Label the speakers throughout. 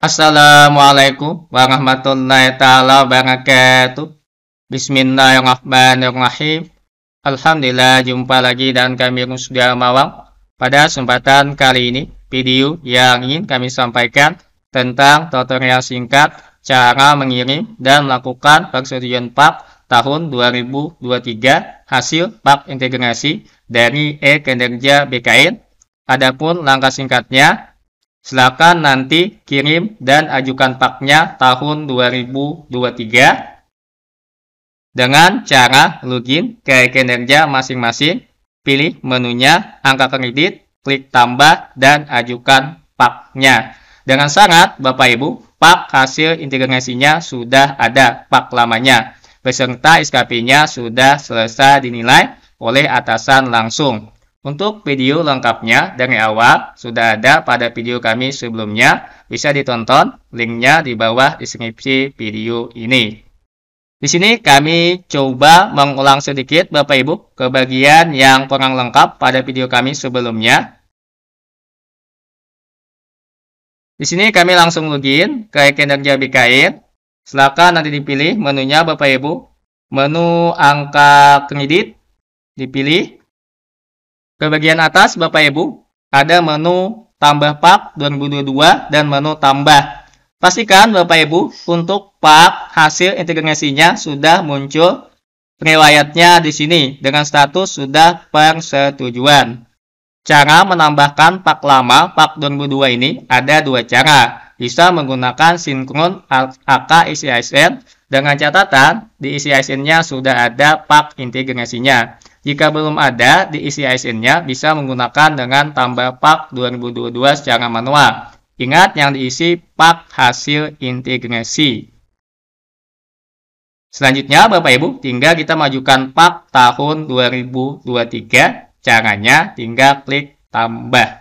Speaker 1: Assalamualaikum warahmatullahi taala wabarakatuh. Bismillahirrahmanirrahim. Alhamdulillah jumpa lagi dan kami sudah Mawang. Pada kesempatan kali ini, video yang ingin kami sampaikan tentang tutorial singkat cara mengirim dan melakukan persetujuan PAP tahun 2023 hasil PAP integrasi dari e-kinerja BKN. Adapun langkah singkatnya Silakan nanti kirim dan ajukan paknya tahun 2023 dengan cara login ke kinerja masing-masing, pilih menunya angka kredit, klik tambah dan ajukan paknya. Dengan sangat Bapak Ibu, pak hasil integrasinya sudah ada pak lamanya. Beserta SKP-nya sudah selesai dinilai oleh atasan langsung. Untuk video lengkapnya dari awal sudah ada pada video kami sebelumnya, bisa ditonton linknya di bawah deskripsi video ini. Di sini kami coba mengulang sedikit Bapak Ibu ke bagian yang kurang lengkap pada video kami sebelumnya Di sini kami langsung login ke Kinerja BKN. Silakan nanti dipilih menunya Bapak Ibu. Menu angka kredit dipilih. Ke bagian atas Bapak Ibu ada menu tambah pak 2022 dan menu tambah. Pastikan Bapak Ibu untuk pak hasil integrasinya sudah muncul riwayatnya di sini dengan status sudah persetujuan. Cara menambahkan pak lama pak 2002 ini ada dua cara. Bisa menggunakan sinkron AK ICISN dengan catatan di ICISN-nya sudah ada pak integrasinya. Jika belum ada diisi ISIN-nya, bisa menggunakan dengan tambah pak 2022 secara manual. Ingat yang diisi pak hasil integrasi. Selanjutnya, Bapak Ibu, tinggal kita majukan pak tahun 2023. Caranya tinggal klik tambah.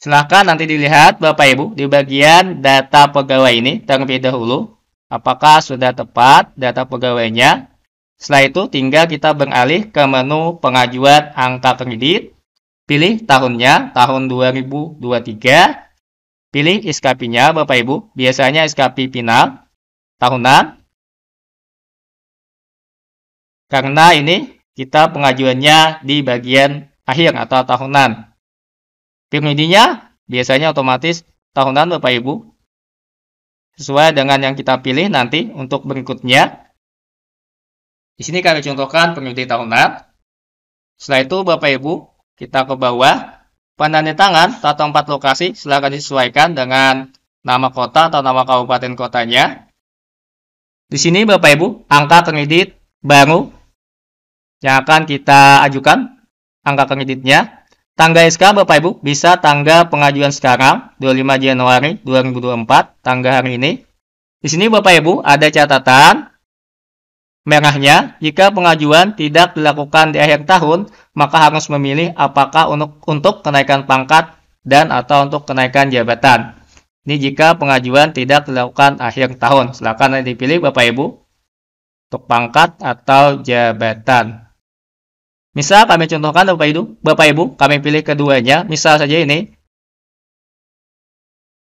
Speaker 1: Silahkan nanti dilihat Bapak Ibu di bagian data pegawai ini terlebih dahulu apakah sudah tepat data pegawainya. Setelah itu tinggal kita beralih ke menu pengajuan angka kredit. Pilih tahunnya, tahun 2023. Pilih SKP-nya Bapak Ibu, biasanya SKP final tahunan. Karena ini kita pengajuannya di bagian akhir atau tahunan. Pilih biasanya otomatis tahunan Bapak Ibu sesuai dengan yang kita pilih nanti untuk berikutnya. Di sini kami contohkan periode tahunan. Setelah itu Bapak Ibu, kita ke bawah. Penanda tangan atau empat lokasi silakan disesuaikan dengan nama kota atau nama kabupaten kotanya. Di sini Bapak Ibu, angka kredit baru yang akan kita ajukan angka kreditnya Tangga SK Bapak Ibu bisa tangga pengajuan sekarang 25 Januari 2024 tangga hari ini. Di sini Bapak Ibu ada catatan merahnya jika pengajuan tidak dilakukan di akhir tahun maka harus memilih apakah untuk, untuk kenaikan pangkat dan atau untuk kenaikan jabatan. Ini jika pengajuan tidak dilakukan akhir tahun. Silakan dipilih Bapak Ibu untuk pangkat atau jabatan. Misal kami contohkan Bapak Ibu, Bapak Ibu, kami pilih keduanya. Misal saja ini.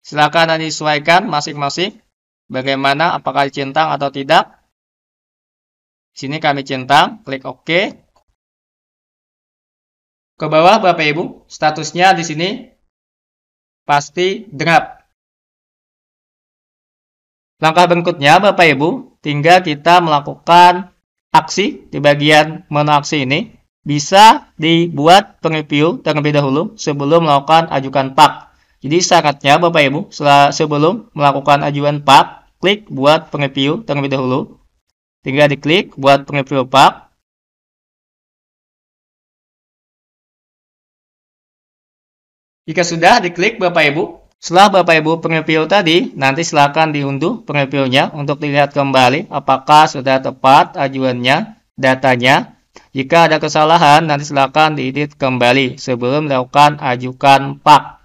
Speaker 1: Silakan Anda disesuaikan masing-masing bagaimana apakah dicentang atau tidak. Di sini kami centang, klik OK. Ke bawah Bapak Ibu, statusnya di sini pasti drop. Langkah berikutnya Bapak Ibu, tinggal kita melakukan aksi di bagian menu aksi ini bisa dibuat terlebih dahulu sebelum melakukan ajukan pak. Jadi syaratnya Bapak Ibu, setelah sebelum melakukan ajuan pak, klik buat pengreview terlebih dahulu. Tinggal diklik buat pengreview pak. Jika sudah diklik Bapak Ibu, setelah Bapak Ibu pengreview tadi, nanti silakan diunduh pengereviewnya untuk dilihat kembali apakah sudah tepat ajuannya, datanya, jika ada kesalahan, nanti silakan diedit kembali sebelum melakukan ajukan pak.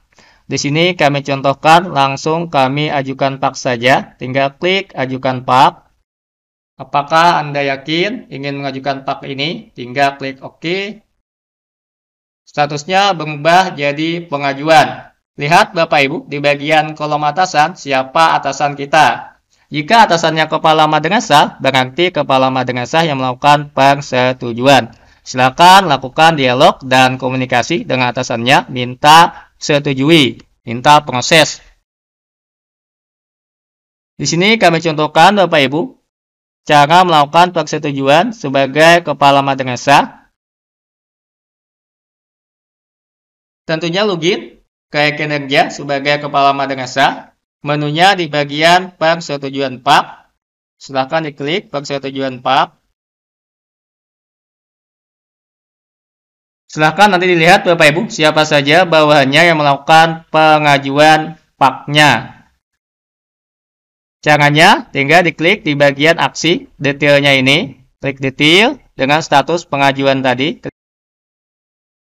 Speaker 1: Di sini kami contohkan langsung kami ajukan pak saja. Tinggal klik ajukan pak. Apakah Anda yakin ingin mengajukan pak ini? Tinggal klik OK. Statusnya berubah jadi pengajuan. Lihat Bapak Ibu di bagian kolom atasan siapa atasan kita. Jika atasannya kepala madrasah, berarti kepala madrasah yang melakukan persetujuan. Silakan lakukan dialog dan komunikasi dengan atasannya, minta setujui, minta proses. Di sini kami contohkan Bapak Ibu cara melakukan persetujuan sebagai kepala madrasah. Tentunya login ke kinerja sebagai kepala madrasah menunya di bagian persetujuan pub. Silahkan diklik persetujuan pub. Silahkan nanti dilihat Bapak Ibu siapa saja bawahannya yang melakukan pengajuan paknya. Caranya tinggal diklik di bagian aksi detailnya ini. Klik detail dengan status pengajuan tadi.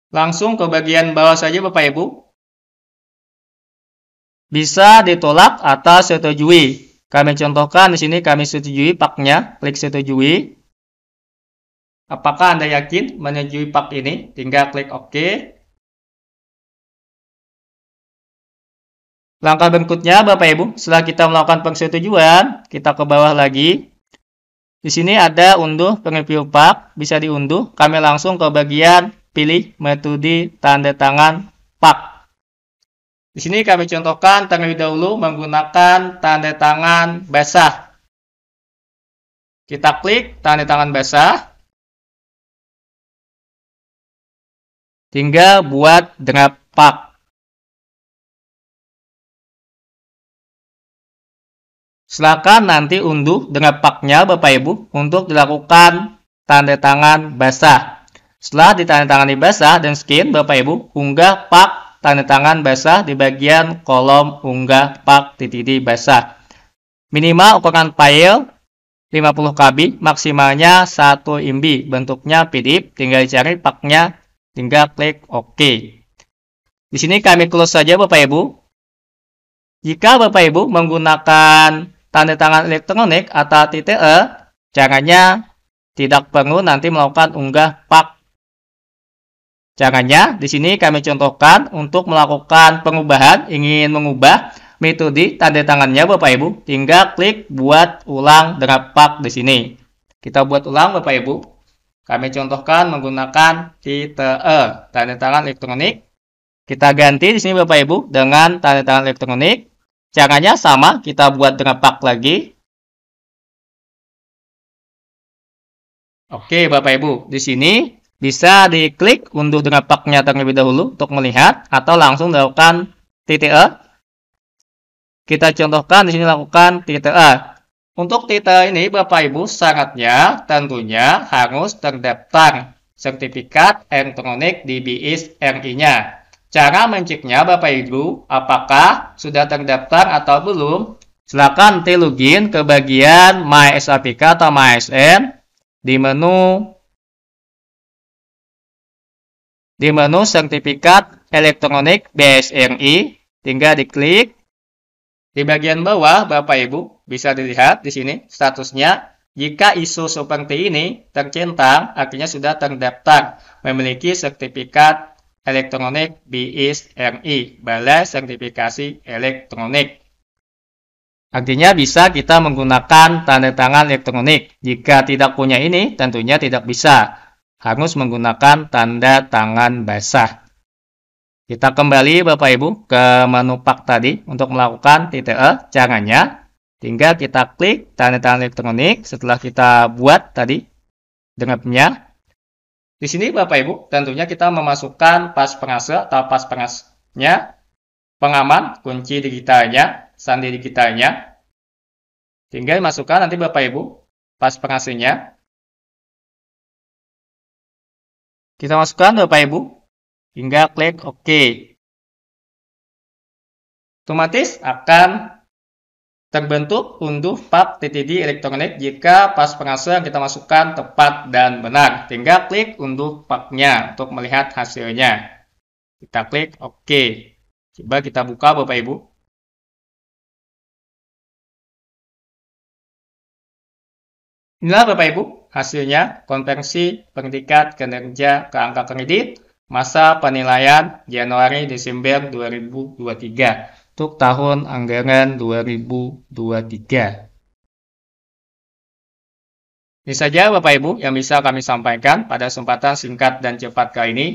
Speaker 1: Langsung ke bagian bawah saja Bapak Ibu bisa ditolak atau setujui. Kami contohkan di sini kami setujui paknya, klik setujui. Apakah Anda yakin menyetujui pak ini? Tinggal klik OK. Langkah berikutnya Bapak Ibu, setelah kita melakukan persetujuan, kita ke bawah lagi. Di sini ada unduh pengepil pak, bisa diunduh. Kami langsung ke bagian pilih metode tanda tangan pak. Di sini kami contohkan terlebih dahulu menggunakan tanda tangan basah. Kita klik tanda tangan basah. Tinggal buat dengan pak. Silakan nanti unduh paknya Bapak Ibu untuk dilakukan tanda tangan basah. Setelah ditandatangani basah dan skin, Bapak Ibu unggah pak tanda tangan basah di bagian kolom unggah pak TTD basah. Minimal ukuran file 50 KB, maksimalnya 1 MB. Bentuknya PDF, tinggal cari paknya, tinggal klik OK. Di sini kami close saja Bapak Ibu. Jika Bapak Ibu menggunakan tanda tangan elektronik atau TTE, caranya tidak perlu nanti melakukan unggah pak Caranya di sini kami contohkan untuk melakukan pengubahan ingin mengubah metode tanda tangannya Bapak Ibu tinggal klik buat ulang drapak di sini. Kita buat ulang Bapak Ibu. Kami contohkan menggunakan tte tanda tangan elektronik. Kita ganti di sini Bapak Ibu dengan tanda tangan elektronik. Caranya sama, kita buat drapak lagi. Oke Bapak Ibu, di sini bisa diklik untuk paknya terlebih dahulu untuk melihat atau langsung lakukan TTE. Kita contohkan di sini lakukan TTE. Untuk TTE ini Bapak Ibu syaratnya tentunya harus terdaftar sertifikat elektronik di BIS RI-nya. Cara menciknya Bapak Ibu apakah sudah terdaftar atau belum? Silakan login ke bagian My SAPK atau MySN di menu di menu sertifikat elektronik BSRI, tinggal diklik. Di bagian bawah, Bapak Ibu bisa dilihat di sini statusnya. Jika ISO seperti ini tercentang, artinya sudah terdaftar memiliki sertifikat elektronik BSRI, Balai Sertifikasi Elektronik. Artinya bisa kita menggunakan tanda tangan elektronik. Jika tidak punya ini, tentunya tidak bisa harus menggunakan tanda tangan basah. Kita kembali Bapak Ibu ke menu pak tadi untuk melakukan TTE caranya. Tinggal kita klik tanda tangan elektronik setelah kita buat tadi dengan punya. Di sini Bapak Ibu tentunya kita memasukkan pas pengase atau pas pengasnya, pengaman, kunci digitalnya, sandi digitalnya. Tinggal masukkan nanti Bapak Ibu pas pengasinya. Kita masukkan Bapak Ibu hingga klik OK. Otomatis akan terbentuk unduh pub TTD elektronik jika pas yang kita masukkan tepat dan benar. Tinggal klik unduh pubnya untuk melihat hasilnya. Kita klik OK. Coba kita buka Bapak Ibu. Inilah Bapak Ibu hasilnya konversi peringkat kinerja ke angka kredit masa penilaian Januari Desember 2023 untuk tahun anggaran 2023. Ini saja Bapak Ibu yang bisa kami sampaikan pada kesempatan singkat dan cepat kali ini.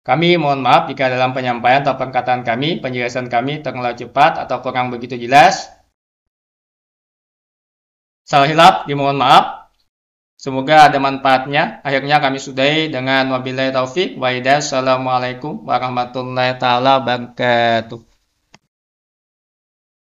Speaker 1: Kami mohon maaf jika dalam penyampaian atau perkataan kami, penjelasan kami terlalu cepat atau kurang begitu jelas. Salah hilap, dimohon maaf. Semoga ada manfaatnya. Akhirnya kami sudahi dengan wabillahi taufik. Waidah. Assalamualaikum warahmatullahi taala wabarakatuh.